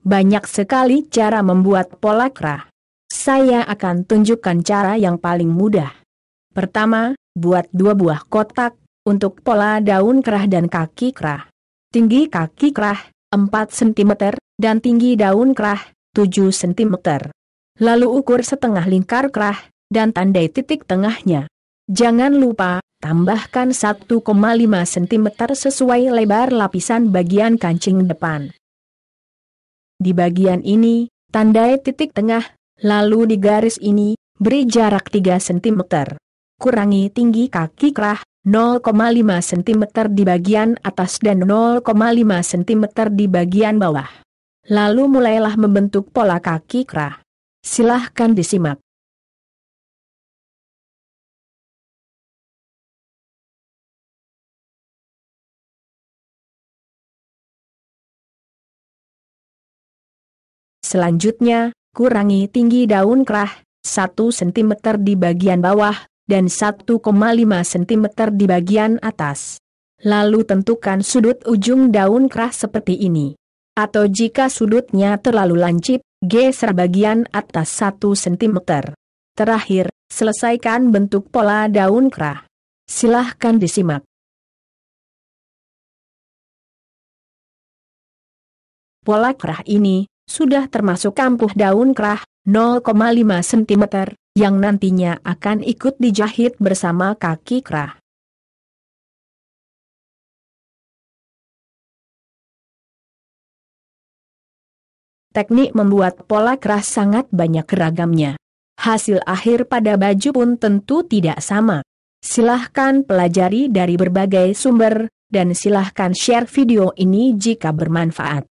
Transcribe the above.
Banyak sekali cara membuat pola kerah. Saya akan tunjukkan cara yang paling mudah. Pertama, buat dua buah kotak, untuk pola daun kerah dan kaki kerah. Tinggi kaki kerah, 4 cm, dan tinggi daun kerah, 7 cm. Lalu ukur setengah lingkar kerah, dan tandai titik tengahnya. Jangan lupa, tambahkan 1,5 cm sesuai lebar lapisan bagian kancing depan. Di bagian ini, tandai titik tengah, lalu di garis ini, beri jarak 3 cm. Kurangi tinggi kaki kerah, 0,5 cm di bagian atas dan 0,5 cm di bagian bawah. Lalu mulailah membentuk pola kaki kerah. Silahkan disimak. Selanjutnya, kurangi tinggi daun kerah, 1 cm di bagian bawah, dan 1,5 cm di bagian atas. Lalu tentukan sudut ujung daun kerah seperti ini. Atau jika sudutnya terlalu lancip, geser bagian atas 1 cm. Terakhir, selesaikan bentuk pola daun kerah. Silahkan disimak. Pola kerah ini sudah termasuk kampuh daun kerah, 0,5 cm, yang nantinya akan ikut dijahit bersama kaki kerah. Teknik membuat pola kerah sangat banyak keragamnya Hasil akhir pada baju pun tentu tidak sama. Silahkan pelajari dari berbagai sumber, dan silahkan share video ini jika bermanfaat.